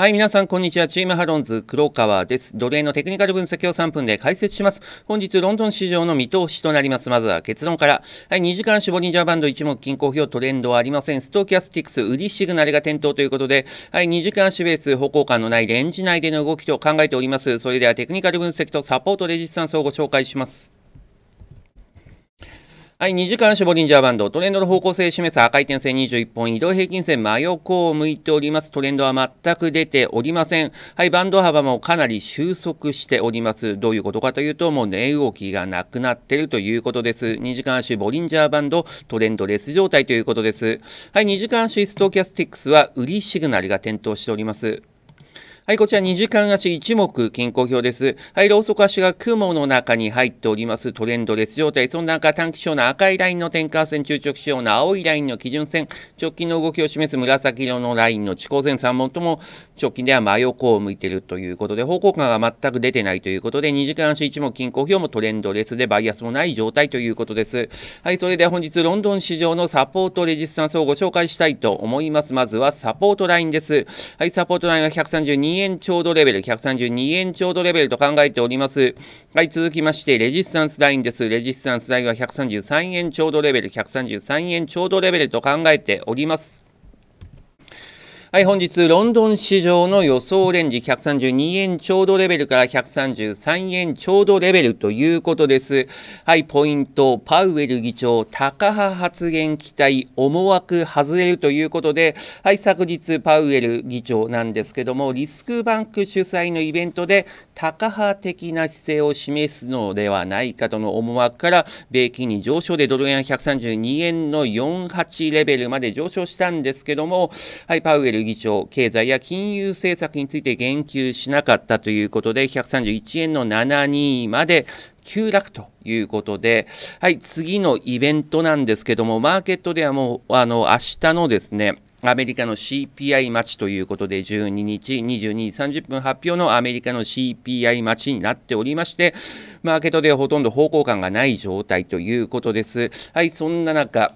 はい、皆さん、こんにちは。チームハロンズ、黒川です。奴隷のテクニカル分析を3分で解説します。本日、ロンドン市場の見通しとなります。まずは結論から。はい、2時間絞りジャーバンド一目均衡表トレンドはありません。ストーキャスティクス、売りシグナルが点灯ということで、はい、2時間足ベース、方向感のないレンジ内での動きと考えております。それでは、テクニカル分析とサポートレジスタンスをご紹介します。はい、2時間シボリンジャーバンド。トレンドの方向性を示す赤い点線21本。移動平均線真横を向いております。トレンドは全く出ておりません。はい、バンド幅もかなり収束しております。どういうことかというと、もう値動きがなくなっているということです。2時間足ボリンジャーバンド、トレンドレス状態ということです。はい、2時間足ストーキャスティックスは売りシグナルが点灯しております。はい、こちら2時間足一目均衡表です。はい、ローソク足が雲の中に入っておりますトレンドレス状態。その中、短期賞の赤いラインの転換線、中直市場の青いラインの基準線、直近の動きを示す紫色のラインの地高線3本とも直近では真横を向いているということで、方向感が全く出てないということで、2時間足一目均衡表もトレンドレスでバイアスもない状態ということです。はい、それでは本日ロンドン市場のサポートレジスタンスをご紹介したいと思います。まずはサポートラインです。はい、サポートラインは132円ちょうどレベル、132円ちょうどレベルと考えております。はい、続きまして、レジスタンスラインです。レジスタンスラインは133円ちょうどレベル、133円ちょうどレベルと考えております。はい、本日、ロンドン市場の予想レンジ132円ちょうどレベルから133円ちょうどレベルということです。はい、ポイント、パウエル議長、高派発言期待、思惑外れるということで、はい、昨日、パウエル議長なんですけども、リスクバンク主催のイベントで、高派的な姿勢を示すのではないかとの思惑から、米金に上昇でドル円132円の48レベルまで上昇したんですけども、はい、パウエルル議長、経済や金融政策について言及しなかったということで、131円の72まで急落ということで、はい、次のイベントなんですけども、マーケットではもう、あの、明日のですね、アメリカの CPI 待ちということで、12日22時30分発表のアメリカの CPI 待ちになっておりまして、マーケットではほとんど方向感がない状態ということです。はい、そんな中、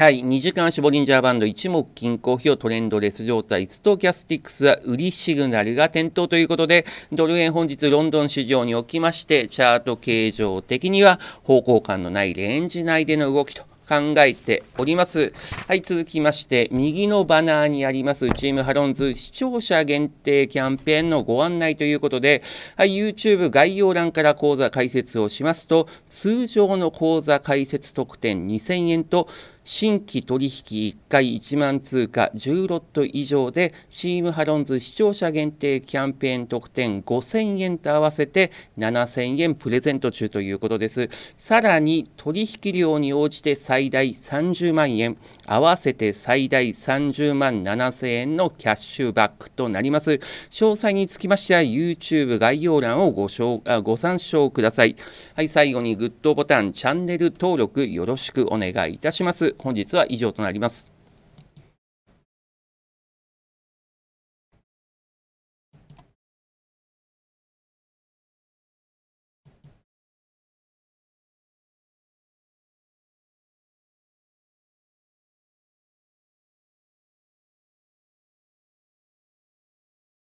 はい、2時間シボリンジャーバンド一目均衡表トレンドレス状態ストキャスティックスは売りシグナルが点灯ということでドル円本日ロンドン市場におきましてチャート形状的には方向感のないレンジ内での動きと考えております。はい、続きまして、右のバナーにあります、チームハロンズ視聴者限定キャンペーンのご案内ということで、はい、YouTube 概要欄から講座解説をしますと、通常の講座解説特典2000円と、新規取引1回1万通貨10ロット以上でチームハロンズ視聴者限定キャンペーン特典5000円と合わせて7000円プレゼント中ということですさらに取引量に応じて最大30万円合わせて最大30万7000円のキャッシュバックとなります詳細につきましては YouTube 概要欄をごご参照くださいはい最後にグッドボタンチャンネル登録よろしくお願いいたします本日は以上となります。